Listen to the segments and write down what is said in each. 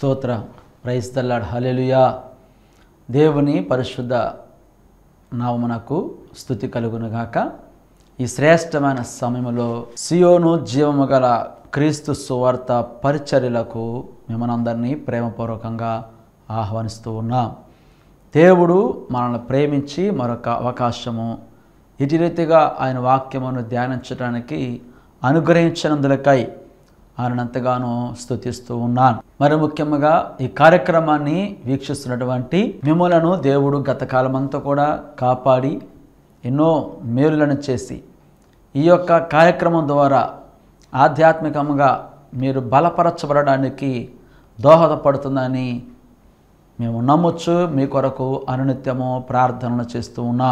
స్తోత్ర ప్రైస్తల్లాడ్ హలెలుయా దేవుని పరిశుద్ధ నామనకు స్థుతి కలుగునుగాక ఈ శ్రేష్టమైన సమయంలో సియోను జీవము గల క్రీస్తు సువార్త పరిచర్యలకు మిమ్మల్ని ప్రేమపూర్వకంగా ఆహ్వానిస్తూ ఉన్నాం దేవుడు మనల్ని ప్రేమించి మరొక అవకాశము ఇటు రీతిగా ఆయన వాక్యమును ధ్యానించడానికి అనుగ్రహించినందులకై ఆయనంతగానో స్థుతిస్తూ ఉన్నాను మరి ముఖ్యంగా ఈ కార్యక్రమాన్ని వీక్షిస్తున్నటువంటి మిమ్మలను దేవుడు గత కాలమంతా కూడా కాపాడి ఎన్నో మేలులను చేసి ఈ యొక్క కార్యక్రమం ద్వారా ఆధ్యాత్మికంగా మీరు బలపరచబడడానికి దోహదపడుతుందని మేము నమ్మొచ్చు మీ కొరకు అనునిత్యము ప్రార్థనలు చేస్తూ ఉన్నా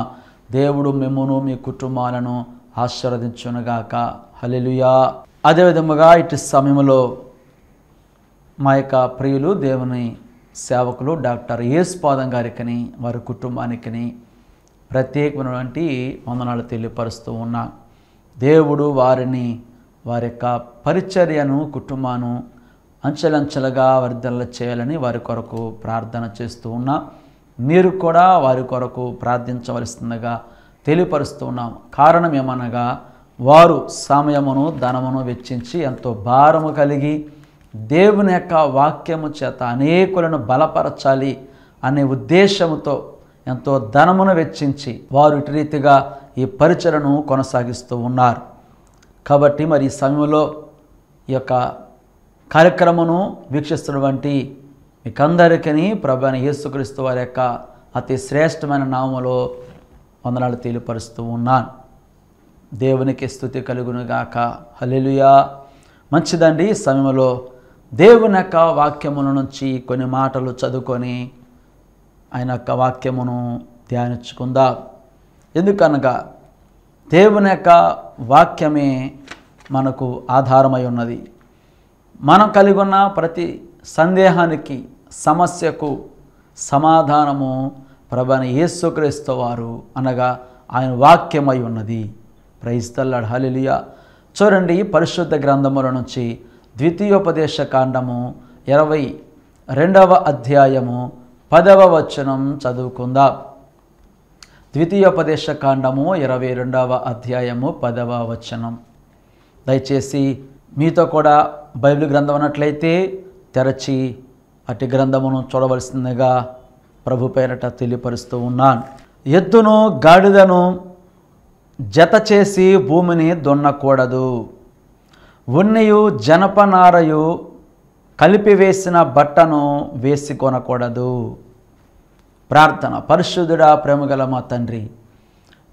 దేవుడు మిమ్మను మీ కుటుంబాలను ఆశీర్వదించునుగాక హలెలుయా అదేవిధముగా ఇటు సమయంలో మా యొక్క ప్రియులు దేవుని సేవకులు డాక్టర్ పాదం గారికని వారి కుటుంబానికి ప్రత్యేకమైనటువంటి వందనాలు తెలియపరుస్తూ ఉన్నా దేవుడు వారిని వారి యొక్క పరిచర్యను కుటుంబాను అంచెలంచెలుగా వర్ధల్ల చేయాలని వారి కొరకు ప్రార్థన చేస్తూ ఉన్నా మీరు కూడా వారి కొరకు ప్రార్థించవలసిందిగా తెలియపరుస్తూ ఉన్నాం కారణం ఏమనగా వారు సమయమును ధనమును వెచ్చించి ఎంతో భారము కలిగి దేవుని యొక్క వాక్యము చేత అనేకులను బలపరచాలి అనే ఉద్దేశముతో ఎంతో ధనమును వెచ్చించి వారు ఇటు రీతిగా ఈ పరిచయను కొనసాగిస్తూ ఉన్నారు కాబట్టి మరి ఈ సమయంలో ఈ యొక్క కార్యక్రమను వీక్షిస్తున్నటువంటి మీకందరికీ ప్రభాన యేసుక్రీస్తు వారి యొక్క అతి శ్రేష్టమైన నామములో వందనాలు తెలియపరుస్తూ ఉన్నాను దేవునికి స్థుతి కలుగునుగాక హలెలుయా మంచిదండి ఈ సమయంలో దేవుని యొక్క వాక్యముల నుంచి కొన్ని మాటలు చదువుకొని ఆయన యొక్క వాక్యమును ధ్యానించుకుందా ఎందుకనగా దేవుని యొక్క వాక్యమే మనకు ఆధారమై ఉన్నది మనం కలిగి ఉన్న ప్రతి సందేహానికి సమస్యకు సమాధానము ప్రభని యేసుక్రీస్తు వారు అనగా ఆయన వాక్యమై ఉన్నది ప్రైస్తల్లాడు హలిలియా చూడండి పరిశుద్ధ గ్రంథముల నుంచి ద్వితీయోపదేశ కాండము ఇరవై రెండవ అధ్యాయము పదవ వచనం చదువుకుందాం ద్వితీయోపదేశ కాండము ఇరవై రెండవ అధ్యాయము పదవ వచనం దయచేసి మీతో కూడా బైబిల్ గ్రంథం అన్నట్లయితే తెరచి అటు గ్రంథమును చూడవలసిందిగా ప్రభు పేరట తెలియపరుస్తూ ఉన్నాను ఎద్దును గాడిదను జత చేసి భూమిని దున్నకూడదు ఉన్నయు జనపనారయు కలిపివేసిన బట్టను వేసి కొనకూడదు ప్రార్థన పరిశుద్ధుడా ప్రేమగల మా తండ్రి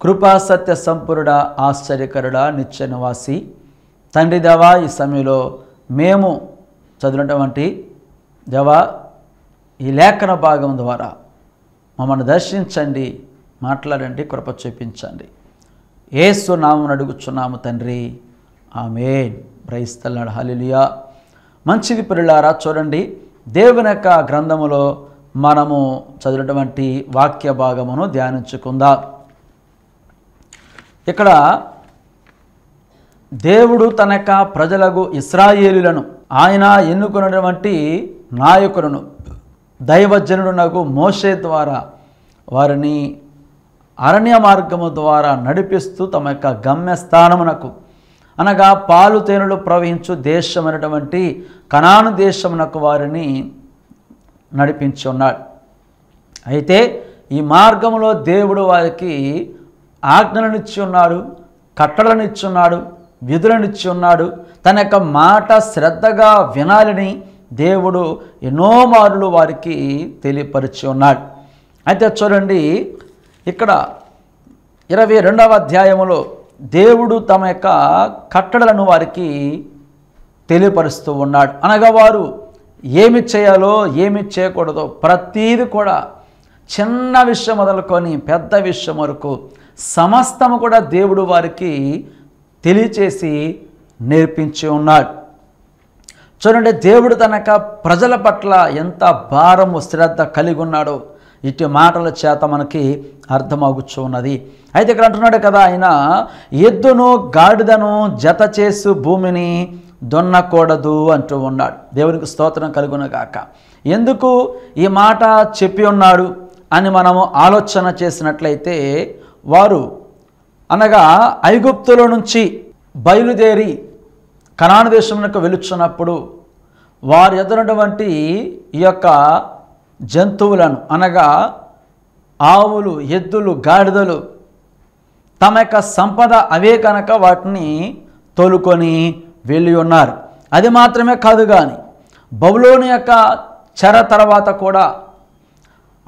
కృపా సత్య ఆశ్చర్యకరుడా ఆశ్చర్యకరుడా నివాసి తండ్రి దేవా ఈ సమయంలో మేము చదివినటువంటి దవా ఈ లేఖన భాగం ద్వారా మమ్మల్ని దర్శించండి మాట్లాడండి కృప చూపించండి నామం అడుగుచున్నాము తండ్రి ఆమె బ్రైస్తల్నాడు హలిలియా మంచిది పిల్లారా చూడండి దేవుని యొక్క గ్రంథములో మనము చదివినటువంటి వాక్య భాగమును ధ్యానించుకుందాం ఇక్కడ దేవుడు తన యొక్క ప్రజలకు ఇస్రాయేలులను ఆయన ఎన్నుకున్నటువంటి నాయకులను దైవజనుడు నాకు మోసే ద్వారా వారిని అరణ్య మార్గము ద్వారా నడిపిస్తూ తమ యొక్క గమ్యస్థానమునకు అనగా పాలు తేనెలు ప్రవహించు దేశమైనటువంటి కనాను దేశమునకు వారిని నడిపించి ఉన్నాడు అయితే ఈ మార్గంలో దేవుడు వారికి ఆజ్ఞలనిచ్చి ఉన్నాడు కట్టలనిచ్చి ఉన్నాడు విధులనిచ్చి ఉన్నాడు తన యొక్క మాట శ్రద్ధగా వినాలని దేవుడు ఎన్నో మారులు వారికి తెలియపరిచి ఉన్నాడు అయితే చూడండి ఇక్కడ ఇరవై రెండవ అధ్యాయంలో దేవుడు తమ యొక్క కట్టడలను వారికి తెలియపరుస్తూ ఉన్నాడు అనగా వారు ఏమి చేయాలో ఏమి చేయకూడదో ప్రతీది కూడా చిన్న విషయం మొదలుకొని పెద్ద విషయం వరకు సమస్తము కూడా దేవుడు వారికి తెలియచేసి నేర్పించి ఉన్నాడు చూడండి దేవుడు తనక ప్రజల పట్ల ఎంత భారము శ్రద్ధ కలిగి ఉన్నాడో ఇటు మాటల చేత మనకి అర్థమవుచ్చు ఉన్నది అయితే ఇక్కడ అంటున్నాడు కదా ఆయన ఎద్దును గాడిదను జత చేసు భూమిని దొన్నకూడదు అంటూ ఉన్నాడు దేవునికి స్తోత్రం కలుగునగాక ఎందుకు ఈ మాట చెప్పి ఉన్నాడు అని మనము ఆలోచన చేసినట్లయితే వారు అనగా ఐగుప్తుల నుంచి బయలుదేరి కణాను దేశంలోకి వెలుచున్నప్పుడు వారు ఎదురటువంటి ఈ యొక్క జంతువులను అనగా ఆవులు ఎద్దులు గాడిదలు తమ యొక్క సంపద అవే కనుక వాటిని తోలుకొని వెళ్ళి ఉన్నారు అది మాత్రమే కాదు కానీ బబులోని యొక్క చెర తర్వాత కూడా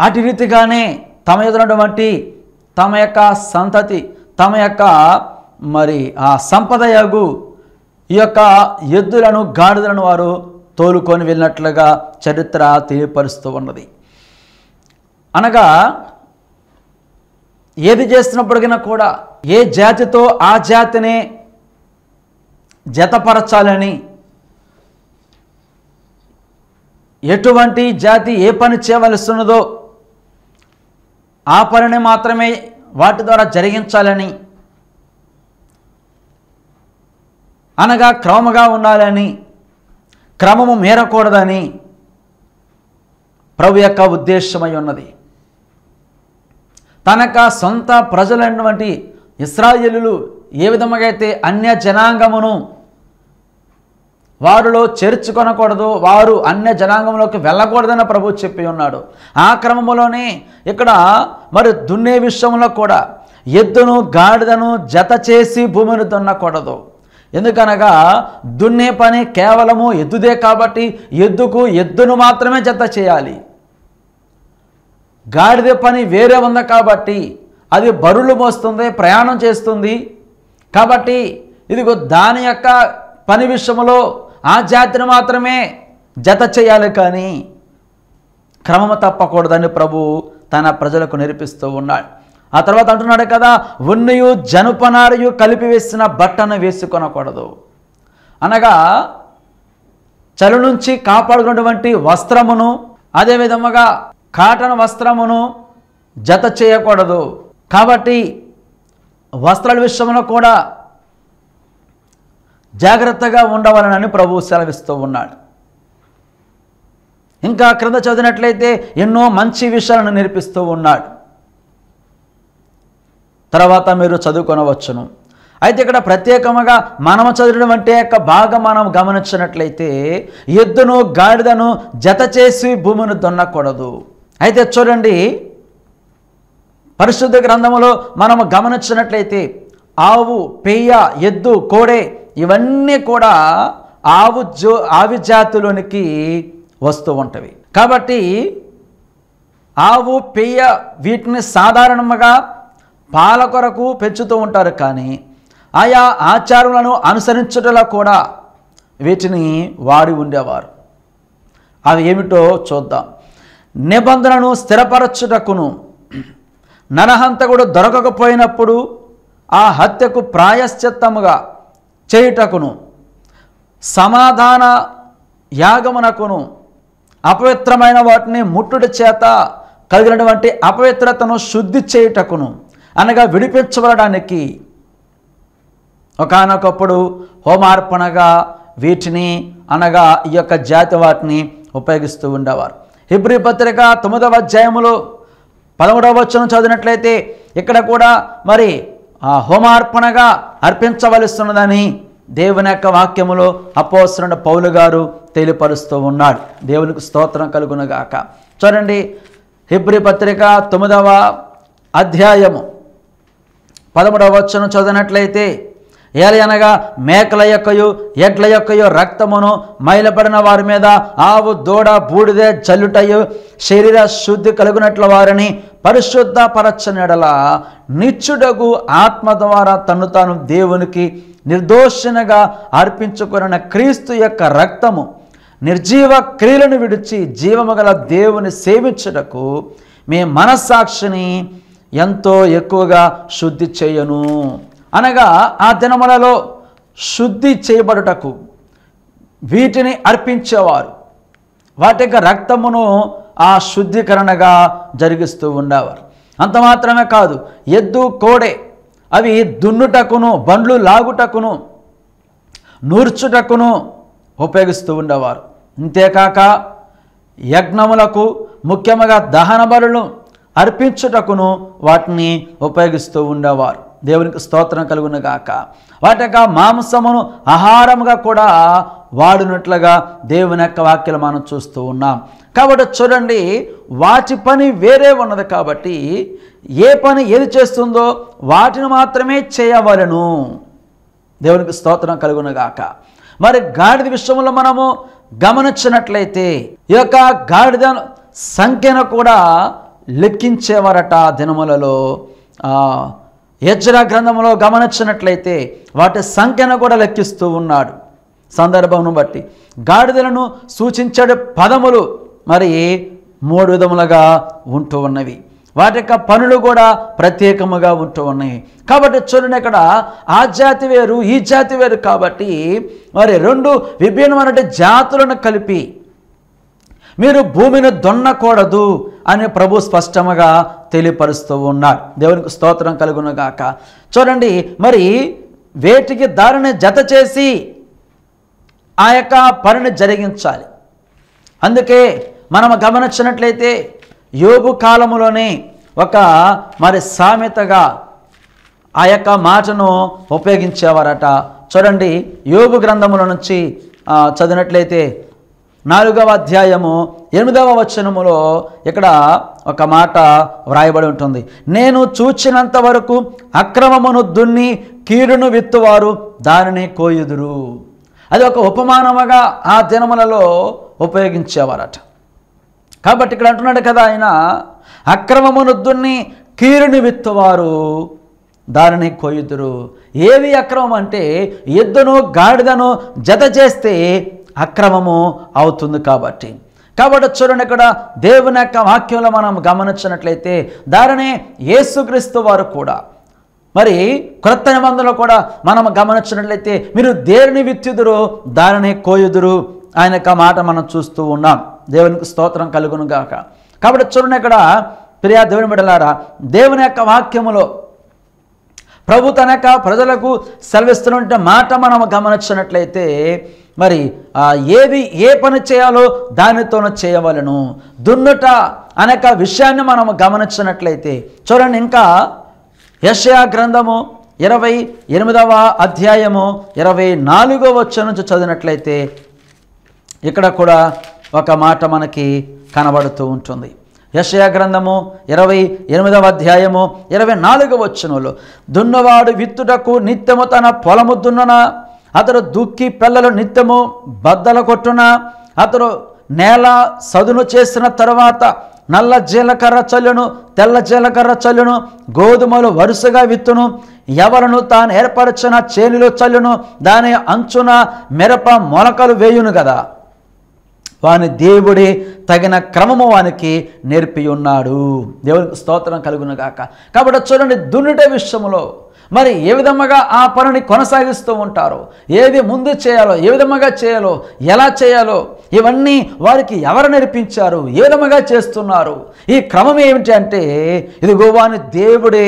అటు రీతిగానే తమ ఎదురటువంటి తమ యొక్క సంతతి తమ యొక్క మరి ఆ సంపదయగు ఈ యొక్క ఎద్దులను గాడిదలను వారు తోలుకొని వెళ్ళినట్లుగా చరిత్ర తెలియపరుస్తూ ఉన్నది అనగా ఏది చేస్తున్నప్పటికైనా కూడా ఏ జాతితో ఆ జాతిని జతపరచాలని ఎటువంటి జాతి ఏ పని చేయవలసి ఉన్నదో ఆ పనిని మాత్రమే వాటి ద్వారా జరిగించాలని అనగా క్రమగా ఉండాలని క్రమము మేరకూడదని ప్రభు యొక్క ఉద్దేశమై ఉన్నది తనక సొంత ప్రజలైనటువంటి ఇస్రాయిలు ఏ విధముగా అయితే అన్య జనాంగమును వారిలో చేర్చుకొనకూడదు వారు అన్య జనాంగంలోకి వెళ్ళకూడదని ప్రభు చెప్పి ఉన్నాడు ఆ క్రమంలోనే ఇక్కడ మరి దున్నే విషయంలో కూడా ఎద్దును గాడిదను జత చేసి భూమిని దున్నకూడదు ఎందుకనగా దున్నే పని కేవలము ఎద్దుదే కాబట్టి ఎద్దుకు ఎద్దును మాత్రమే జత చేయాలి గాడిద పని వేరే ఉంది కాబట్టి అది బరులు మోస్తుంది ప్రయాణం చేస్తుంది కాబట్టి ఇదిగో దాని యొక్క పని విషయంలో ఆ జాతిని మాత్రమే జత చేయాలి కానీ క్రమము తప్పకూడదని ప్రభు తన ప్రజలకు నేర్పిస్తూ ఉన్నాడు ఆ తర్వాత అంటున్నాడు కదా ఉన్నయు జనుపనారయు కలిపి వేసిన బట్టను వేసుకొనకూడదు అనగా చలి నుంచి కాపాడుకున్నటువంటి వస్త్రమును అదేవిధముగా కాటన్ వస్త్రమును జత చేయకూడదు కాబట్టి వస్త్రాల విషయంలో కూడా జాగ్రత్తగా ఉండవాలనని ప్రభువు సెలవిస్తూ ఉన్నాడు ఇంకా క్రింద చదివినట్లయితే ఎన్నో మంచి విషయాలను నేర్పిస్తూ ఉన్నాడు తర్వాత మీరు చదువుకొనవచ్చును అయితే ఇక్కడ ప్రత్యేకముగా మనము చదవడం అంటే యొక్క బాగా మనం గమనించినట్లయితే ఎద్దును గాడిదను జత చేసి భూమిని దున్నకూడదు అయితే చూడండి పరిశుద్ధ గ్రంథంలో మనము గమనించినట్లయితే ఆవు పెయ్య ఎద్దు కోడే ఇవన్నీ కూడా ఆవు జో ఆవి జాతిలోనికి వస్తూ ఉంటవి కాబట్టి ఆవు పెయ్య వీటిని సాధారణంగా పాల కొరకు పెంచుతూ ఉంటారు కానీ ఆయా ఆచారములను అనుసరించుటలో కూడా వీటిని వాడి ఉండేవారు అవి ఏమిటో చూద్దాం నిబంధనను స్థిరపరచుటకును నరహంతకుడు దొరకకపోయినప్పుడు ఆ హత్యకు ప్రాయశ్చిత్తముగా చేయుటకును సమాధాన యాగమునకును అపవిత్రమైన వాటిని ముట్టుడి చేత కలిగినటువంటి అపవిత్రతను శుద్ధి చేయుటకును అనగా విడిపించబడడానికి ఒకనొకప్పుడు హోమార్పణగా వీటిని అనగా ఈ యొక్క జాతి వాటిని ఉపయోగిస్తూ ఉండేవారు హిబ్రి పత్రిక తొమ్మిదవ అధ్యాయములు పదమూడవ వచనం చదివినట్లయితే ఇక్కడ కూడా మరి హోమార్పణగా అర్పించవలసినదని దేవుని యొక్క వాక్యములో అపోసరుణ పౌలు గారు తెలియపరుస్తూ ఉన్నాడు దేవునికి స్తోత్రం కలుగునగాక చూడండి హిబ్రి పత్రిక తొమ్మిదవ అధ్యాయము పదమూడవ వచ్చను చదివినట్లయితే ఏలి అనగా మేకల యొక్కయు ఎడ్ల యొక్కయు రక్తమును మైలపడిన వారి మీద ఆవు దూడ బూడిదే జల్లుటయు శరీర శుద్ధి కలుగునట్లు వారిని పరిశుద్ధ పరచనెడల నిచ్చుడగు ఆత్మ ద్వారా తను తాను దేవునికి నిర్దోషణగా అర్పించుకున్న క్రీస్తు యొక్క రక్తము నిర్జీవ క్రియలను విడిచి జీవము గల దేవుని సేవించుటకు మీ మనస్సాక్షిని ఎంతో ఎక్కువగా శుద్ధి చేయను అనగా ఆ దినములలో శుద్ధి చేయబడుటకు వీటిని అర్పించేవారు వాటి యొక్క రక్తమును ఆ శుద్ధీకరణగా జరిగిస్తూ ఉండేవారు అంత మాత్రమే కాదు ఎద్దు కోడే అవి దున్నుటకును బండ్లు లాగుటకును నూర్చుటకును ఉపయోగిస్తూ ఉండేవారు అంతేకాక యజ్ఞములకు ముఖ్యముగా దహన బలులు అర్పించుటకును వాటిని ఉపయోగిస్తూ ఉండేవారు దేవునికి స్తోత్రం కలుగునగాక వాటి యొక్క మాంసమును ఆహారముగా కూడా వాడినట్లుగా దేవుని యొక్క వాక్యలు మనం చూస్తూ ఉన్నాం కాబట్టి చూడండి వాటి పని వేరే ఉన్నది కాబట్టి ఏ పని ఏది చేస్తుందో వాటిని మాత్రమే చేయవలను దేవునికి స్తోత్రం కలుగునగాక మరి గాడిద విషయంలో మనము గమనించినట్లయితే ఈ యొక్క గాడిద సంఖ్యను కూడా లెక్కించేవారట దినములలో యజ్ర గ్రంథంలో గమనించినట్లయితే వాటి సంఖ్యను కూడా లెక్కిస్తూ ఉన్నాడు సందర్భమును బట్టి గాడిదలను సూచించే పదములు మరి మూడు విధములుగా ఉంటూ ఉన్నవి వాటి యొక్క పనులు కూడా ప్రత్యేకముగా ఉంటూ ఉన్నాయి కాబట్టి చూడండి ఇక్కడ ఆ జాతి వేరు ఈ జాతి వేరు కాబట్టి మరి రెండు విభిన్నమైన జాతులను కలిపి మీరు భూమిని దొన్నకూడదు అని ప్రభు స్పష్టంగా తెలియపరుస్తూ ఉన్నారు దేవునికి స్తోత్రం కలుగునగాక చూడండి మరి వేటికి దారిని జత చేసి ఆ యొక్క పనిని జరిగించాలి అందుకే మనం గమనించినట్లయితే యోగు కాలములోనే ఒక మరి సామెతగా ఆ యొక్క మాటను ఉపయోగించేవారట చూడండి యోగు గ్రంథముల నుంచి చదివినట్లయితే నాలుగవ అధ్యాయము ఎనిమిదవ వచనములో ఇక్కడ ఒక మాట వ్రాయబడి ఉంటుంది నేను చూచినంత వరకు అక్రమమును దున్ని కీడును విత్తువారు దానిని కోయుదురు అది ఒక ఉపమానముగా ఆ దినములలో ఉపయోగించేవారట కాబట్టి ఇక్కడ అంటున్నాడు కదా ఆయన అక్రమమును దున్ని కీరుని విత్తువారు దానిని కోయుదురు ఏవి అక్రమం అంటే ఎద్దును గాడిదను జత చేస్తే అక్రమము అవుతుంది కాబట్టి కాబట్టి చూడండి ఇక్కడ దేవుని యొక్క వాక్యంలో మనం గమనించినట్లయితే దానినే యేసుక్రీస్తు వారు కూడా మరి క్రొత్త నిబంధనలో కూడా మనం గమనించినట్లయితే మీరు దేవుని విత్తుదురు దానిని కోయుదురు ఆయన యొక్క మాట మనం చూస్తూ ఉన్నాం దేవునికి స్తోత్రం కలుగును గాక కాబట్టి చూడండి ఇక్కడ ప్రియా దేవుని బిడలారా దేవుని యొక్క వాక్యములో ప్రభు తన యొక్క ప్రజలకు సెలవిస్తున్న మాట మనం గమనించినట్లయితే మరి ఏవి ఏ పని చేయాలో దానితోనూ చేయవలను దున్నుట అనేక విషయాన్ని మనం గమనించినట్లయితే చూడండి ఇంకా యషయా గ్రంథము ఇరవై ఎనిమిదవ అధ్యాయము ఇరవై నాలుగో వచ్చే నుంచి చదివినట్లయితే ఇక్కడ కూడా ఒక మాట మనకి కనబడుతూ ఉంటుంది యషయా గ్రంథము ఇరవై ఎనిమిదవ అధ్యాయము ఇరవై నాలుగవ వచ్చనలో దున్నవాడు విత్తుటకు నిత్యము తన పొలము దున్నన అతడు దుక్కి పిల్లలు నిత్యము బద్దల కొట్టున అతడు నేల సదును చేసిన తర్వాత నల్ల జీలకర్ర చల్లును తెల్ల జీలకర్ర చల్లును గోధుమలు వరుసగా విత్తును ఎవరను తాను ఏర్పరచిన చేనులో చల్లును దాని అంచున మిరప మొలకలు వేయును కదా వాని దేవుడే తగిన క్రమము వానికి నేర్పి ఉన్నాడు దేవునికి స్తోత్రం కలుగును గాక కాబట్టి చూడండి దున్నుట విషయంలో మరి ఏ విధముగా ఆ పనిని కొనసాగిస్తూ ఉంటారో ఏది ముందు చేయాలో ఏ విధముగా చేయాలో ఎలా చేయాలో ఇవన్నీ వారికి ఎవరు నేర్పించారు ఏ విధముగా చేస్తున్నారు ఈ క్రమం ఏమిటి అంటే ఇది గోవాని దేవుడే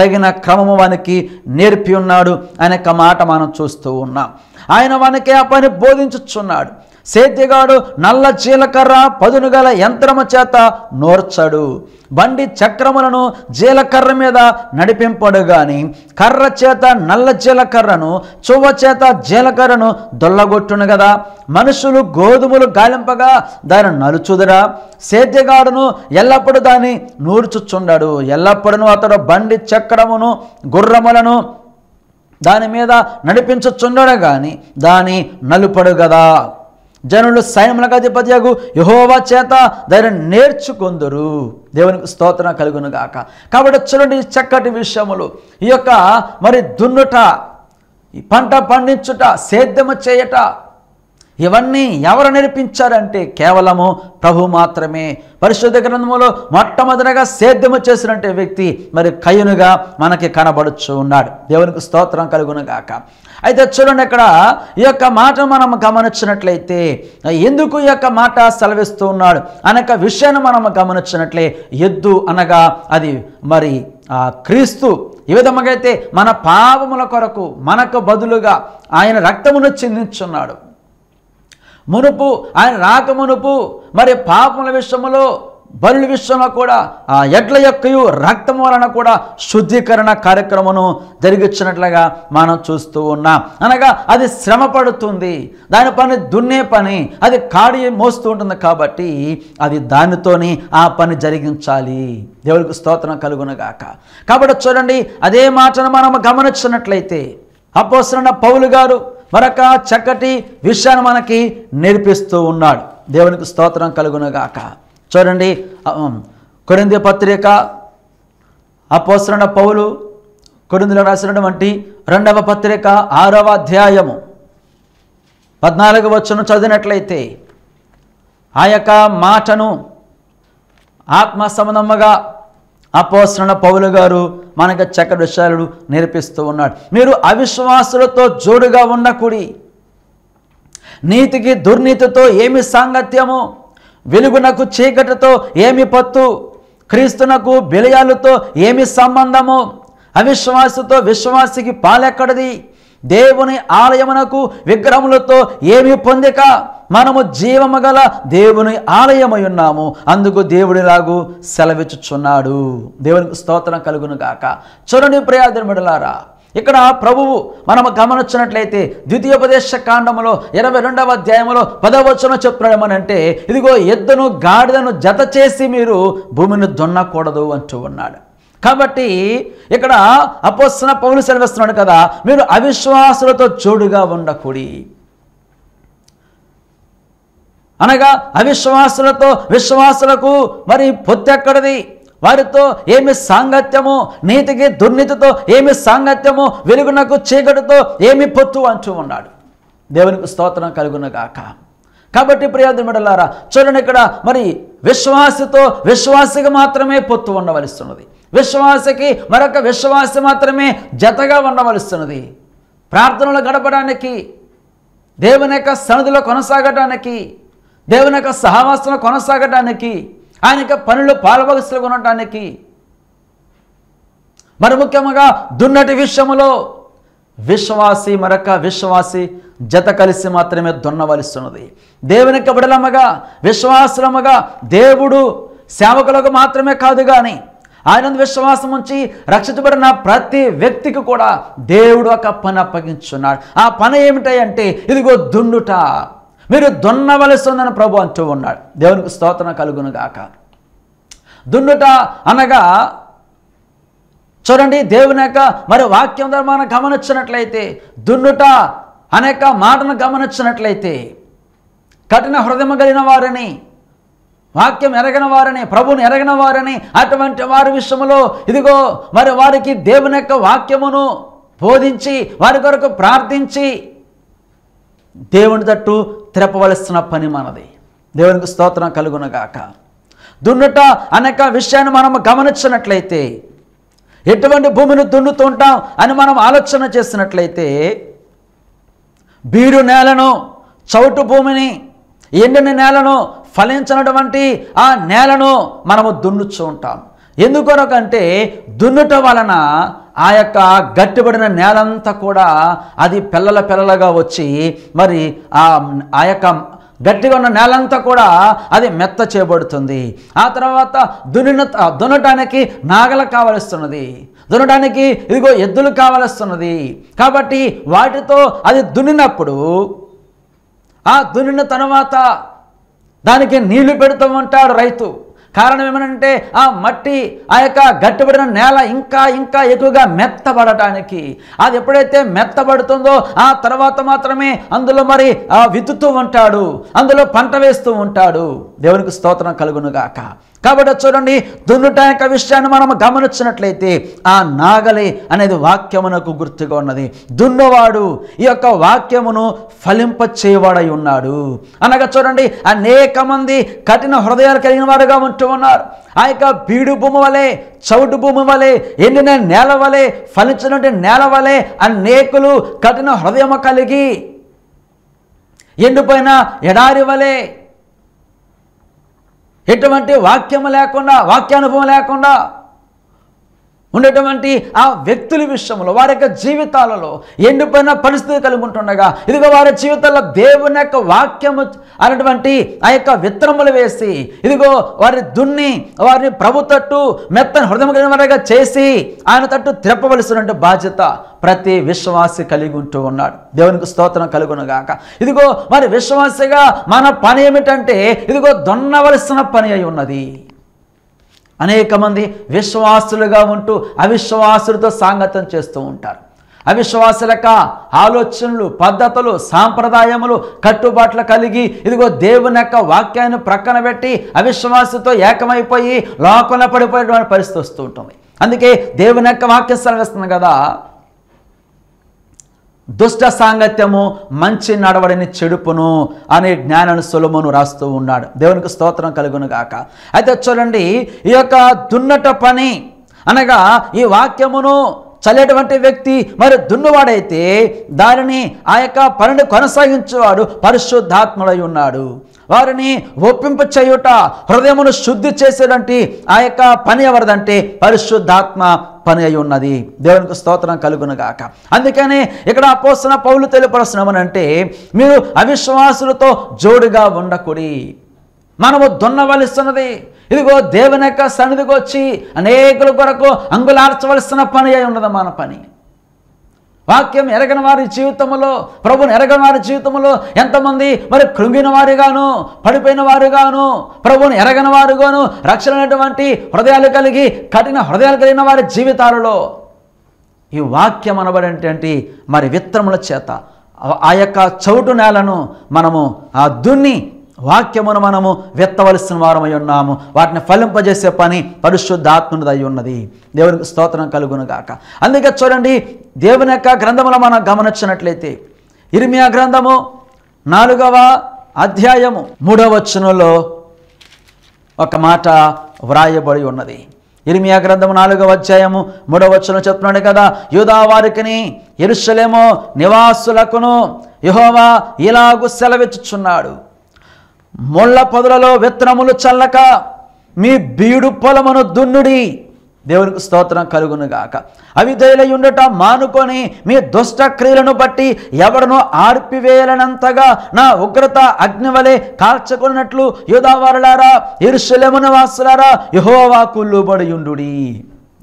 తగిన క్రమము వానికి నేర్పి ఉన్నాడు అనే మాట మనం చూస్తూ ఉన్నాం ఆయన వానికి ఆ పని బోధించుచున్నాడు సేద్యగాడు నల్ల చీలకర్ర పదునుగల యంత్రము చేత నోర్చడు బండి చక్రములను జీలకర్ర మీద నడిపింపడు గాని కర్ర చేత నల్ల జీలకర్రను చువ్వ చేత జీలకర్రను దొల్లగొట్టును కదా మనుషులు గోధుమలు గాలింపగా దాని నలుచుదురా సేద్యగాడును ఎల్లప్పుడూ దాన్ని నూర్చుచుండడు ఎల్లప్పుడూ అతడు బండి చక్రమును గుర్రములను దాని మీద నడిపించుచుండడు కానీ దాని నలుపడు కదా జనులు సైన్యములకాధిపతియగు యహోవా చేత దాన్ని నేర్చుకుందరు దేవునికి స్తోత్రం కలుగును గాక కాబట్టి చూడండి చక్కటి విషయములు ఈ యొక్క మరి దున్నుట ఈ పంట పండించుట సేద్యము చేయట ఇవన్నీ ఎవరు నేర్పించారంటే కేవలము ప్రభు మాత్రమే పరిశుద్ధ గ్రంథంలో మొట్టమొదటిగా సేద్యము చేసినటువంటి వ్యక్తి మరి కయునుగా మనకి కనబడుచు ఉన్నాడు దేవునికి స్తోత్రం కలుగునుగాక అయితే చూడండి ఇక్కడ ఈ యొక్క మాట మనం గమనించినట్లయితే ఎందుకు ఈ యొక్క మాట సెలవిస్తూ ఉన్నాడు అనేక విషయాన్ని మనం గమనించినట్లే ఎద్దు అనగా అది మరి క్రీస్తు ఈ విధముగా అయితే మన పాపముల కొరకు మనకు బదులుగా ఆయన రక్తమును చిందించున్నాడు మునుపు ఆయన రాక మునుపు మరి పాపముల విషయంలో బరుల విషయంలో కూడా ఆ ఎడ్ల యొక్కయు రక్తం వలన కూడా శుద్ధీకరణ కార్యక్రమను జరిగించినట్లుగా మనం చూస్తూ ఉన్నాం అనగా అది శ్రమ పడుతుంది దాని పని దున్నే పని అది కాడి మోస్తూ ఉంటుంది కాబట్టి అది దానితోని ఆ పని జరిగించాలి దేవుడికి స్తోత్రం కలుగునగాక కాబట్టి చూడండి అదే మాటను మనం గమనించినట్లయితే అపోసరణ పౌలు గారు మరొక చక్కటి విషయాన్ని మనకి నేర్పిస్తూ ఉన్నాడు దేవునికి స్తోత్రం కలుగునగాక చూడండి కొరింది పత్రిక అపోసరణ పౌలు కొరిందులో రాసినటువంటి రెండవ పత్రిక ఆరవ అధ్యాయము పద్నాలుగు వచ్చును చదివినట్లయితే ఆ యొక్క మాటను ఆత్మ సంబంధముగా అపోసరణ పౌలు గారు మనకు చక్క విషయాలు నేర్పిస్తూ ఉన్నాడు మీరు అవిశ్వాసులతో జోడుగా ఉన్నకుడి నీతికి దుర్నీతితో ఏమి సాంగత్యము వెలుగునకు చీకటితో ఏమి పత్తు క్రీస్తునకు బిలయాలతో ఏమి సంబంధము అవిశ్వాసతో విశ్వాసికి పాలెక్కడది దేవుని ఆలయమునకు విగ్రహములతో ఏమి పొందిక మనము జీవము గల దేవుని ఆలయమై ఉన్నాము అందుకు దేవుడిలాగు సెలవిచ్చుచున్నాడు దేవునికి స్తోత్రం కలుగును గాక చొరని ప్రయాదం ఇక్కడ ప్రభువు మనము గమనించినట్లయితే ద్వితీయోపదేశ కాండములో ఇరవై రెండవ అధ్యాయంలో పదవచనం చెప్తున్నామనంటే ఇదిగో ఎద్దును గాడిదను జత చేసి మీరు భూమిని దున్నకూడదు అంటూ ఉన్నాడు కాబట్టి ఇక్కడ అపోస్తున్న పౌరులు సెలవిస్తున్నాడు కదా మీరు అవిశ్వాసులతో చోడుగా ఉండకూడి అనగా అవిశ్వాసులతో విశ్వాసులకు మరి పొత్తెక్కడిది వారితో ఏమి సాంగత్యము నీతికి దుర్నీతితో ఏమి సాంగత్యము వెలుగునకు చీకటితో ఏమి పొత్తు అంటూ ఉన్నాడు దేవునికి స్తోత్రం కలుగునగాక కాబట్టి ప్రియాదిమిడలారా చూడండి ఇక్కడ మరి విశ్వాసితో విశ్వాసిగా మాత్రమే పొత్తు ఉండవలసి ఉన్నది విశ్వాసకి మరొక విశ్వాస మాత్రమే జతగా ఉండవలసినది ప్రార్థనలు గడపడానికి దేవుని యొక్క సన్నిధిలో కొనసాగడానికి దేవుని యొక్క సహవాసంలో కొనసాగడానికి ఆయన యొక్క పనులు పాల్భగస్సులు కొనడానికి మరి ముఖ్యంగా దున్నటి విషయంలో విశ్వాసి మరొక విశ్వాసి జత కలిసి మాత్రమే దున్నవలసినది దేవుని యొక్క విడలమ్మగా విశ్వాసలమ్మగా దేవుడు సేవకులకు మాత్రమే కాదు కానీ ఆయన విశ్వాసం ఉంచి రక్షించబడిన ప్రతి వ్యక్తికి కూడా దేవుడు ఒక పని అప్పగించున్నాడు ఆ పని ఏమిటంటే ఇదిగో దున్నుట మీరు దున్నవలసి ఉందని ప్రభు అంటూ ఉన్నాడు దేవునికి స్తోత్రం కలుగును గాక దున్నుట అనగా చూడండి దేవుని యొక్క మరి వాక్యం ద్వారా మనం గమనించినట్లయితే దున్నుట అనేక మాటను గమనించినట్లయితే కఠిన హృదయం కలిగిన వారిని వాక్యం ఎరగిన వారని ప్రభుని ఎరగిన వారని అటువంటి వారి విషయంలో ఇదిగో మరి వారికి దేవుని యొక్క వాక్యమును బోధించి వారి కొరకు ప్రార్థించి దేవుని తట్టు త్రెపవలసిన పని మనది దేవునికి స్తోత్రం కలుగునగాక దున్నుట అనేక విషయాన్ని మనం గమనించినట్లయితే ఎటువంటి భూమిని దున్నుతుంటాం అని మనం ఆలోచన చేసినట్లయితే బీరు నేలను చౌటు భూమిని ఎండిన నేలను ఫలించినటువంటి ఆ నేలను మనము దున్నుచ్చు ఉంటాం ఎందుకొనకంటే దున్నుట వలన ఆ యొక్క గట్టిబడిన నేలంతా కూడా అది పిల్లల పిల్లలుగా వచ్చి మరి ఆ యొక్క గట్టిగా ఉన్న నేలంతా కూడా అది మెత్త చేయబడుతుంది ఆ తర్వాత దున్నిన దున్నటానికి నాగలు కావలిస్తున్నది దున్నటానికి ఇదిగో ఎద్దులు కావలిస్తున్నది కాబట్టి వాటితో అది దున్నినప్పుడు ఆ దున్నిన తర్వాత దానికి నీళ్లు ఉంటాడు రైతు కారణం ఏమనంటే ఆ మట్టి ఆ యొక్క గట్టిపడిన నేల ఇంకా ఇంకా ఎక్కువగా మెత్తబడటానికి అది ఎప్పుడైతే మెత్తబడుతుందో ఆ తర్వాత మాత్రమే అందులో మరి విత్తుతూ ఉంటాడు అందులో పంట వేస్తూ ఉంటాడు దేవునికి స్తోత్రం కలుగునుగాక కాబట్టి చూడండి దున్నుట యొక్క విషయాన్ని మనం గమనించినట్లయితే ఆ నాగలి అనేది వాక్యమునకు గుర్తుగా ఉన్నది దున్నువాడు ఈ యొక్క వాక్యమును ఫలింపచేవాడై ఉన్నాడు అనగా చూడండి అనేక మంది కఠిన హృదయాలు కలిగిన వారుగా ఉంటూ ఉన్నారు ఆ యొక్క బీడు భూమి వలె చౌటు భూమి వలె ఎండిన నేల వలె ఫలించినటువంటి నేల వలె అనేకులు కఠిన హృదయము కలిగి ఎండిపోయిన ఎడారి వలె ఎటువంటి వాక్యం లేకుండా వాక్యానుభవం లేకుండా ఉండేటువంటి ఆ వ్యక్తుల విషయంలో వారి యొక్క జీవితాలలో ఎండిపోయిన పరిస్థితి కలిగి ఉంటుండగా ఇదిగో వారి జీవితాల్లో దేవుని యొక్క వాక్యము అనేటువంటి ఆ యొక్క విత్తనములు వేసి ఇదిగో వారి దున్ని వారిని ప్రభు తట్టు మెత్తని హృదయం కలిగిన వారిగా చేసి ఆయన తట్టు తిరపవలసినటువంటి బాధ్యత ప్రతి విశ్వాసి కలిగి ఉంటూ ఉన్నాడు దేవునికి స్తోత్రం కలుగునుగాక ఇదిగో మరి విశ్వాసిగా మన పని ఏమిటంటే ఇదిగో దొన్నవలసిన పని అయి ఉన్నది అనేక మంది విశ్వాసులుగా ఉంటూ అవిశ్వాసులతో సాంగత్యం చేస్తూ ఉంటారు అవిశ్వాసులక ఆలోచనలు పద్ధతులు సాంప్రదాయములు కట్టుబాట్లు కలిగి ఇదిగో దేవుని యొక్క వాక్యాన్ని ప్రక్కన పెట్టి అవిశ్వాసుతో ఏకమైపోయి లోకంలో పడిపోయేటువంటి పరిస్థితి వస్తూ ఉంటుంది అందుకే దేవుని యొక్క వాక్యం సెలవిస్తుంది కదా దుష్ట సాంగత్యము మంచి నడవడిని చెడుపును అనే జ్ఞానాన్ని సులభను రాస్తూ ఉన్నాడు దేవునికి స్తోత్రం కలుగును గాక అయితే చూడండి ఈ యొక్క దున్నట పని అనగా ఈ వాక్యమును చల్లేటువంటి వ్యక్తి మరి దున్నువాడైతే దానిని ఆ యొక్క పనిని కొనసాగించేవాడు పరిశుద్ధాత్ములై ఉన్నాడు వారిని ఒప్పింప చేయుట హృదయమును శుద్ధి చేసేటువంటి ఆ యొక్క పని ఎవరిదంటే పరిశుద్ధాత్మ పని అయి ఉన్నది దేవునికి స్తోత్రం కలుగునగాక అందుకని ఇక్కడ అపోస్తున్న పౌలు అంటే మీరు అవిశ్వాసులతో జోడుగా ఉండకూడి మనము దున్నవలసినది ఇదిగో దేవుని యొక్క సన్నిధికి వచ్చి అనేకుల కొరకు అంగులార్చవలసిన పని అయి ఉన్నది మన పని వాక్యం ఎరగని వారి జీవితంలో ప్రభుని ఎరగని వారి జీవితంలో ఎంతమంది మరి కృంగిన వారిగాను పడిపోయిన వారుగాను ప్రభుని ఎరగని వారుగాను రక్షణటువంటి హృదయాలు కలిగి కఠిన హృదయాలు కలిగిన వారి జీవితాలలో ఈ వాక్యం అనబడేటువంటి మరి విత్తముల చేత ఆ యొక్క చౌటు నేలను మనము ఆ దున్ని వాక్యమును మనము వెత్తవలసిన వారమై ఉన్నాము వాటిని ఫలింపజేసే పని పరిశుద్ధాత్మనిది అయి ఉన్నది దేవునికి స్తోత్రం కలుగును గాక అందుకే చూడండి దేవుని యొక్క గ్రంథములు మనం గమనించినట్లయితే ఇరిమియా గ్రంథము నాలుగవ అధ్యాయము మూడవ వచనంలో ఒక మాట వ్రాయబడి ఉన్నది ఇరిమియా గ్రంథము నాలుగవ అధ్యాయము మూడవ వచనం చెప్తున్నాడు కదా యూదా వారికిని నివాసులకును యహోవా ఇలాగు సెలవిచ్చుచున్నాడు ముళ్ళ పొదలలో విత్తనములు చల్లక మీ బీడు పొలమును దున్నుడి దేవునికి స్తోత్రం కలుగునుగాక అవి ఉండట మానుకొని మీ దుష్ట క్రియలను బట్టి ఎవడను ఆర్పివేయలనంతగా నా ఉగ్రత అగ్నివలే కాల్చకున్నట్లు యుధావారులారా ఇరుషులెమున వాసులారా యహోవాకు లోబడియుండు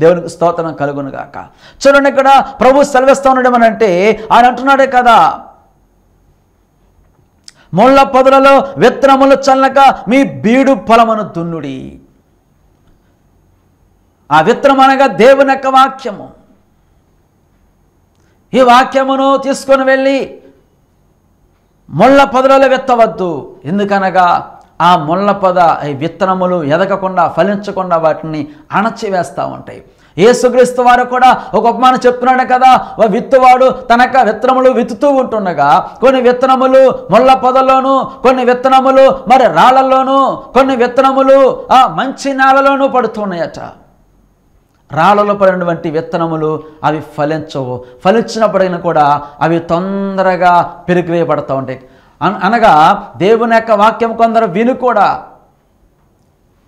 దేవునికి స్తోత్రం కలుగునుగాక చూడండి ఇక్కడ ప్రభు సెలవిస్తూ ఉండడం అని అంటే ఆయన అంటున్నాడే కదా ముళ్ళ పొదలలో విత్తనములు చల్లక మీ బీడు ఫలమును దున్నుడి ఆ విత్తనం అనగా దేవుని యొక్క వాక్యము ఈ వాక్యమును తీసుకొని వెళ్ళి ముళ్ళ పొదలలో విత్తవద్దు ఎందుకనగా ఆ ముళ్ళ పొద ఈ విత్తనములు ఎదగకుండా ఫలించకుండా వాటిని అణచివేస్తూ ఉంటాయి ఏసుక్రీస్తు వారు కూడా ఒక ఉపమానం చెప్తున్నాడు కదా ఓ విత్తువాడు తనక విత్తనములు విత్తుతూ ఉంటుండగా కొన్ని విత్తనములు ముళ్ళ పొదల్లోను కొన్ని విత్తనములు మరి రాళ్లలోను కొన్ని విత్తనములు ఆ మంచి నేలలోనూ పడుతున్నాయట రాళ్ళలో పడినటువంటి విత్తనములు అవి ఫలించవు ఫలించినప్పటికైనా కూడా అవి తొందరగా పెరిగివేయబడతా ఉంటాయి అనగా దేవుని యొక్క వాక్యం కొందరు విని కూడా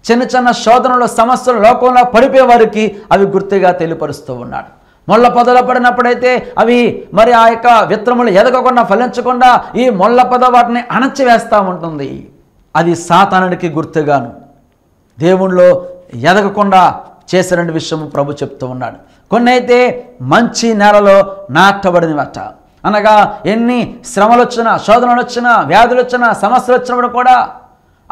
చిన్న చిన్న శోధనలు సమస్యలు లోకంలో పడిపోయేవారికి అవి గుర్తుగా తెలియపరుస్తూ ఉన్నాడు మొల్ల పొదలో పడినప్పుడైతే అవి మరి ఆ యొక్క విత్రములు ఎదగకుండా ఫలించకుండా ఈ మొల్ల పొద వాటిని అణచివేస్తూ ఉంటుంది అది సాతానుడికి గుర్తుగాను దేవుణ్ణిలో ఎదగకుండా చేసిన విషయం ప్రభు చెప్తూ ఉన్నాడు కొన్ని అయితే మంచి నెలలో నాటబడినవట అనగా ఎన్ని శ్రమలు వచ్చినా శోధనలు వచ్చినా వ్యాధులు వచ్చినా సమస్యలు వచ్చినప్పుడు కూడా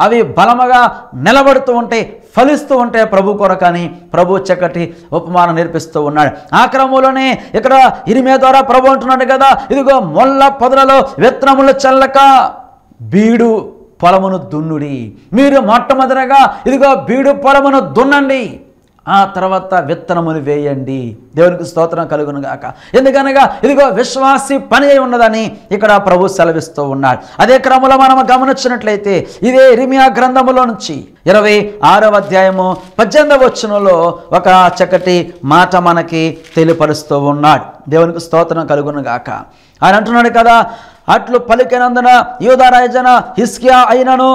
అవి బలముగా నిలబడుతూ ఉంటాయి ఫలిస్తూ ఉంటాయి ప్రభు కొరకని ప్రభు చక్కటి ఉపమానం నేర్పిస్తూ ఉన్నాడు ఆ క్రమంలోనే ఇక్కడ ఇరిమే ద్వారా ప్రభు అంటున్నాడు కదా ఇదిగో మొల్ల పొదలలో విత్తనములు చల్లక బీడు పొలమును దున్నుడి మీరు మొట్టమొదటగా ఇదిగో బీడు పొలమును దున్నండి ఆ తర్వాత విత్తనమును వేయండి దేవునికి స్తోత్రం కలుగును గాక ఎందుకనగా ఇదిగో విశ్వాసి పని అయి ఉన్నదని ఇక్కడ ప్రభు సెలవిస్తూ ఉన్నాడు అదే క్రమంలో మనం గమనించినట్లయితే ఇదే ఇరిమియా గ్రంథములో నుంచి ఇరవై ఆరవ అధ్యాయము పద్దెనిమిదవ వచ్చినలో ఒక చక్కటి మాట మనకి తెలియపరుస్తూ ఉన్నాడు దేవునికి స్తోత్రం కలుగును గాక ఆయన అంటున్నాడు కదా అట్లు పలికినందున యోధ రాయజన హిస్కియా అయినను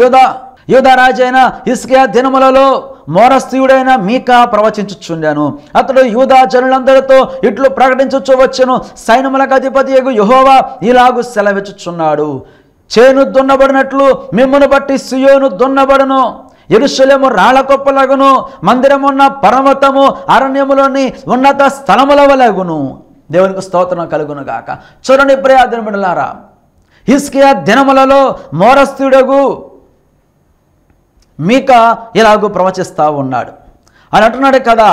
యోధ యూదరాజైన ఇస్కియా దినములలో మోరస్తీయుడైన మీకా ప్రవచించుచుండాను అతడు యూధా జనులందరితో ఇట్లు ప్రకటించచ్చు వచ్చెను సైనములకు అధిపతి యహోవా ఇలాగు సెలవిచ్చుచున్నాడు చేను దున్నబడినట్లు మిమ్మును బట్టి సుయోను దున్నబడును ఎరుశలేము రాళ్ళకొప్పలగును మందిరమున్న పర్వతము అరణ్యములోని ఉన్నత స్థలముల వలగును దేవునికి స్తోత్రం కలుగును గాక చూడండి ప్రియాదినబిడలారా హిస్కియా దినములలో మోరస్తుడగు మీక ఇలాగూ ప్రవచిస్తూ ఉన్నాడు అని అంటున్నాడు కదా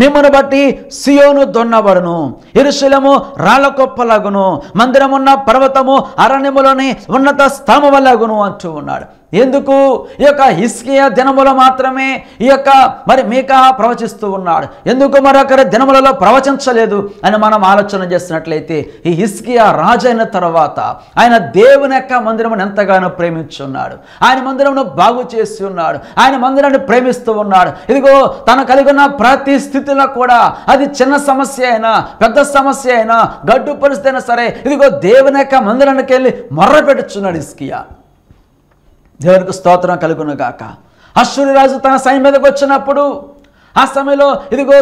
మిమ్మను బట్టి సియోను దొన్నబడును ఇరుషులము రాళ్ళకొప్పలగును మందిరమున్న పర్వతము అరణ్యములోని ఉన్నత స్థామవలగును అంటూ ఉన్నాడు ఎందుకు ఈ యొక్క హిస్కియా దినములో మాత్రమే ఈ యొక్క మరి మీకా ప్రవచిస్తూ ఉన్నాడు ఎందుకు మరొకరి దినములలో ప్రవచించలేదు అని మనం ఆలోచన చేసినట్లయితే ఈ హిస్కియా రాజైన తర్వాత ఆయన దేవుని యొక్క మందిరమును ఎంతగానో ప్రేమించున్నాడు ఆయన మందిరమును బాగు చేసి ఉన్నాడు ఆయన మందిరాన్ని ప్రేమిస్తూ ఉన్నాడు ఇదిగో తన కలిగి ఉన్న ప్రతి స్థితిలో కూడా అది చిన్న సమస్య అయినా పెద్ద సమస్య అయినా గడ్డు పరిస్థితి అయినా సరే ఇదిగో దేవుని యొక్క మందిరానికి వెళ్ళి మొర్ర పెట్టుచున్నాడు హిస్కియా దేవునికి స్తోత్రం కలుగును గాక అశ్వరురాజు తన సైన్యం మీదకి వచ్చినప్పుడు ఆ సమయంలో ఇదిగో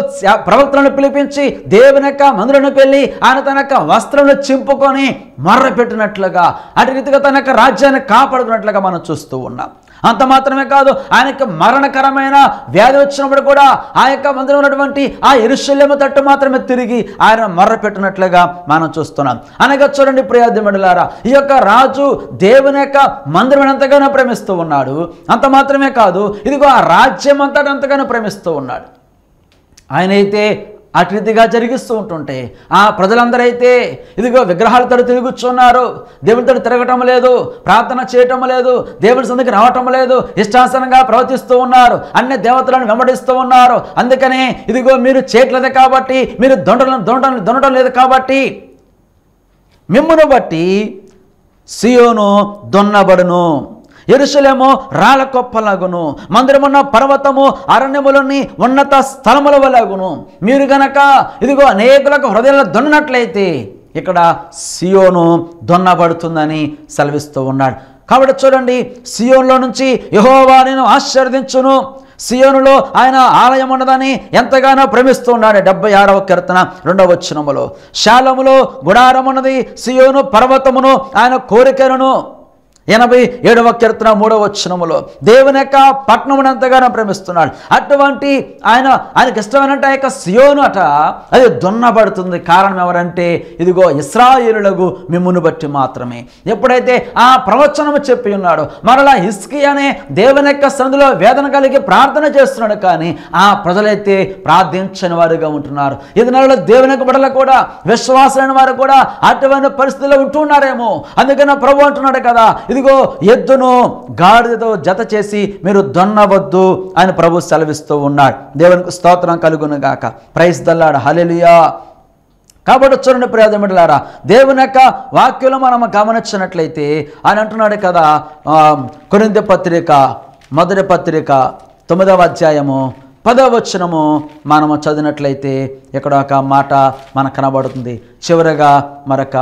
ప్రవక్తలను పిలిపించి దేవుని యొక్క మందులను పెళ్ళి ఆయన తన యొక్క వస్త్రంను చింపుకొని మర్ర పెట్టినట్లుగా అటు రీతిగా తన యొక్క రాజ్యాన్ని కాపాడుకున్నట్లుగా మనం చూస్తూ ఉన్నాం అంత మాత్రమే కాదు ఆయనకి మరణకరమైన వ్యాధి వచ్చినప్పుడు కూడా ఆ యొక్క మందిరం ఉన్నటువంటి ఆ ఇరుశల్యము తట్టు మాత్రమే తిరిగి ఆయన మర్ర పెట్టినట్లుగా మనం చూస్తున్నాం అనగా చూడండి మండలారా ఈ యొక్క రాజు దేవుని యొక్క మందిరం ఎంతగానో ప్రేమిస్తూ ఉన్నాడు అంత మాత్రమే కాదు ఇదిగో ఆ రాజ్యం అంతటా ఎంతగానో ప్రేమిస్తూ ఉన్నాడు ఆయనైతే అటుగా జరిగిస్తూ ఉంటుంటే ఆ ప్రజలందరూ అయితే ఇదిగో విగ్రహాల తడు తిరుగుచున్నారు దేవుని తడి తిరగటం లేదు ప్రార్థన చేయటం లేదు దేవుని సందుకు రావటం లేదు ఇష్టాసనంగా ప్రవర్తిస్తూ ఉన్నారు అన్ని దేవతలను వెంబడిస్తూ ఉన్నారు అందుకనే ఇదిగో మీరు చేయట్లేదు కాబట్టి మీరు దొండలను దొండలను దొండటం లేదు కాబట్టి మిమ్మను బట్టి సియోను దొన్నబడును ఎరుసలేమో రాళ్ళ కొప్పలాగును మందిరమున్న పర్వతము అరణ్యములోని ఉన్నత స్థలముల వలగును మీరు గనక ఇదిగో అనేకులకు హృదయంలో దొన్నట్లయితే ఇక్కడ సియోను దొన్నబడుతుందని సెలవిస్తూ ఉన్నాడు కాబట్టి చూడండి సియోన్లో నుంచి యహోవా నేను ఆశీర్వదించును సియోనులో ఆయన ఆలయం ఉన్నదని ఎంతగానో ప్రేమిస్తూ ఉన్నాడు డెబ్బై ఆరవ కీర్తన రెండవ వచ్చినములో శాలములో గుడారమున్నది సియోను పర్వతమును ఆయన కోరికలను ఎనభై ఏడవ కీర్తన మూడవ వచనములో దేవుని యొక్క ఎంతగానో ప్రేమిస్తున్నాడు అటువంటి ఆయన ఆయనకి ఇష్టమైనట్టు ఆ యొక్క సియోను అట అది దున్నబడుతుంది కారణం ఎవరంటే ఇదిగో ఇస్రాయిలులకు మిమ్మును బట్టి మాత్రమే ఎప్పుడైతే ఆ ప్రవచనము చెప్పి ఉన్నాడు మరలా ఇస్కి అనే దేవుని యొక్క సందులో వేదన కలిగి ప్రార్థన చేస్తున్నాడు కానీ ఆ ప్రజలైతే ప్రార్థించని వారుగా ఉంటున్నారు ఇది నెలలో దేవుని యొక్క బిడలు కూడా విశ్వాసమైన వారు కూడా అటువంటి పరిస్థితుల్లో ఉంటున్నారేమో అందుకని ప్రభు అంటున్నాడు కదా ఇదిగో ఎద్దును గాడిదతో జత చేసి మీరు దొన్నవద్దు అని ప్రభు సెలవిస్తూ ఉన్నాడు దేవునికి స్తోత్రం కలుగును గాక ప్రైస్ దల్లాడు హలెలియా కాబట్టి చూడండి ప్రియమిడలారా దేవుని యొక్క వాక్యులు మనం గమనించినట్లయితే ఆయన అంటున్నాడు కదా కొరింత పత్రిక మొదటి పత్రిక తొమ్మిదవ అధ్యాయము పదవచనము మనము చదివినట్లయితే ఇక్కడ ఒక మాట మనకు కనబడుతుంది చివరగా మరొక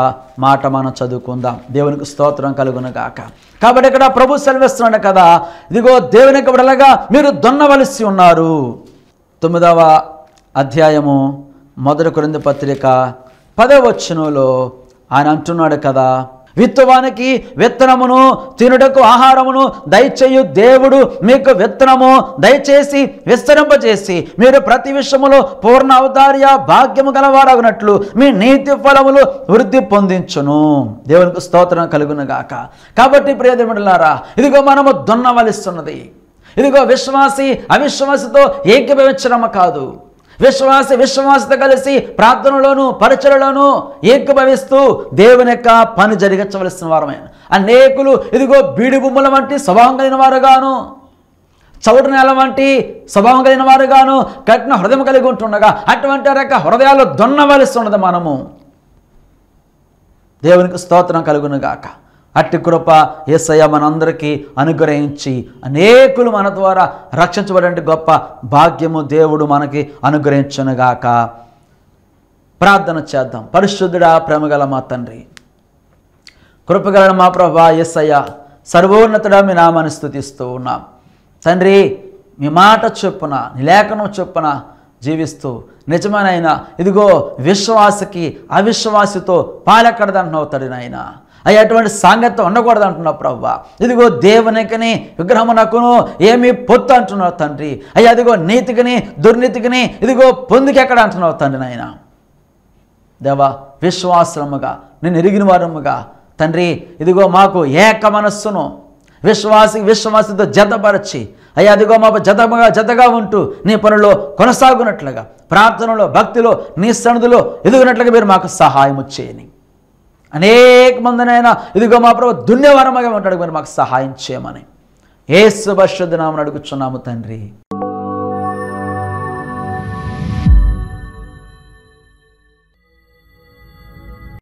మాట మనం చదువుకుందాం దేవునికి స్తోత్రం గాక కాబట్టి ఇక్కడ ప్రభు సెలవిస్తున్నాడు కదా ఇదిగో దేవునికి విడలగా మీరు దొన్నవలసి ఉన్నారు తొమ్మిదవ అధ్యాయము మొదటి కొరింది పత్రిక పదవచనంలో ఆయన అంటున్నాడు కదా విత్తవానికి విత్తనమును తినుటకు ఆహారమును దయచేయు దేవుడు మీకు విత్తనము దయచేసి విస్తరింపజేసి మీరు ప్రతి విషయములో పూర్ణ అవతార్య భాగ్యము గలవాడగినట్లు మీ నీతి ఫలములు వృద్ధి పొందించును దేవునికి స్తోత్రం కలుగునగాక కాబట్టి ప్రియదేవుడులారా ఇదిగో మనము దున్నవలిస్తున్నది ఇదిగో విశ్వాసి అవిశ్వాసితో ఏకీభవించడము కాదు విశ్వాస విశ్వాసత కలిసి ప్రార్థనలోను పరిచయలోను ఏకభవిస్తూ దేవుని యొక్క పని జరిగించవలసిన వారమైన అనేకులు ఇదిగో బీడి బొమ్మల వంటి స్వభావం కలిగిన వారుగాను చౌడు నేల వంటి స్వభావం కలిగిన వారుగాను కఠిన హృదయం కలిగి ఉంటుండగా అటువంటి రక హృదయాలు దొన్నవలసి ఉన్నది మనము దేవునికి స్తోత్రం కలుగునుగాక అట్టి కృప ఏసయ్య మనందరికీ అనుగ్రహించి అనేకులు మన ద్వారా రక్షించబడే గొప్ప భాగ్యము దేవుడు మనకి అనుగ్రహించనుగాక ప్రార్థన చేద్దాం పరిశుద్ధుడా ప్రేమగల మా తండ్రి కృపగల మా ప్రభా ఎస్సయ్య సర్వోన్నతుడా మీ నామాన్ని స్థుతిస్తూ ఉన్నాం తండ్రి మీ మాట చొప్పున నీ లేఖనం చొప్పున జీవిస్తూ నిజమైన ఇదిగో విశ్వాసకి అవిశ్వాసితో పాలెక్కడదంటున్నావు నాయన అయ్యేటువంటి సాంగత్యం ఉండకూడదు అంటున్నావు ప్రవ్వ ఇదిగో దేవునికని విగ్రహమునకును ఏమీ పొత్తు అంటున్నావు తండ్రి అయ్యా అదిగో నీతికిని దుర్నీతికిని ఇదిగో పొందుకెక్కడ అంటున్నావు తండ్రి నాయన దేవా విశ్వాసముగా నేను ఎరిగిన వారముగా తండ్రి ఇదిగో మాకు ఏక మనస్సును విశ్వాసి విశ్వాసంతో జతపరచి అయ్యా అదిగో మాకు జతగా జతగా ఉంటూ నీ పనుల్లో కొనసాగునట్లుగా ప్రార్థనలో భక్తిలో నీ సన్నదులో ఎదుగునట్లుగా మీరు మాకు సహాయము చేయని అనేక మందినైనా ఇదిగో మా ప్రభు దున్యవరమగా ఉంటాడు మాకు సహాయం చేయమని ఏ శుభశుద్ధి నామని అడుగుచున్నాము తండ్రి